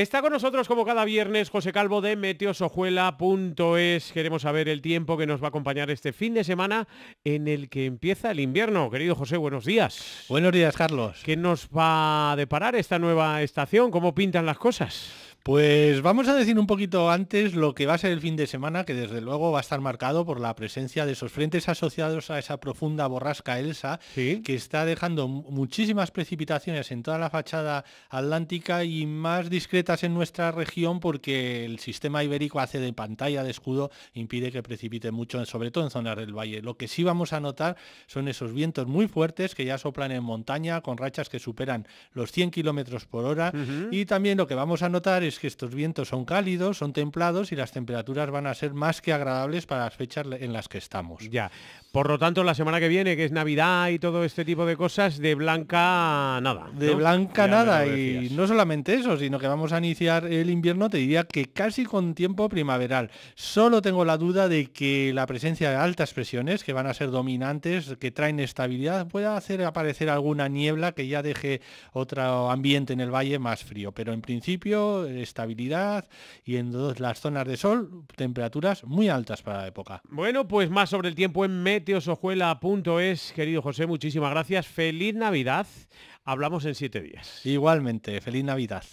Está con nosotros como cada viernes José Calvo de meteosojuela.es. Queremos saber el tiempo que nos va a acompañar este fin de semana en el que empieza el invierno. Querido José, buenos días. Buenos días, Carlos. ¿Qué nos va a deparar esta nueva estación? ¿Cómo pintan las cosas? Pues vamos a decir un poquito antes lo que va a ser el fin de semana, que desde luego va a estar marcado por la presencia de esos frentes asociados a esa profunda borrasca Elsa, que está dejando muchísimas precipitaciones en toda la fachada atlántica y más discretas en nuestra región porque el sistema ibérico hace de pantalla de escudo, impide que precipite mucho, sobre todo en zonas del valle. Lo que sí vamos a notar son esos vientos muy fuertes que ya soplan en montaña con rachas que superan los 100 kilómetros por hora y también lo que vamos a notar es es que estos vientos son cálidos, son templados y las temperaturas van a ser más que agradables para las fechas en las que estamos. Ya. Por lo tanto, la semana que viene, que es Navidad y todo este tipo de cosas, de blanca nada. De blanca nada. Y no solamente eso, sino que vamos a iniciar el invierno, te diría que casi con tiempo primaveral. Solo tengo la duda de que la presencia de altas presiones, que van a ser dominantes, que traen estabilidad, pueda hacer aparecer alguna niebla que ya deje otro ambiente en el valle más frío. Pero en principio estabilidad y en las zonas de sol temperaturas muy altas para la época. Bueno, pues más sobre el tiempo en meteosojuela.es. Querido José, muchísimas gracias. Feliz Navidad. Hablamos en siete días. Igualmente, feliz Navidad.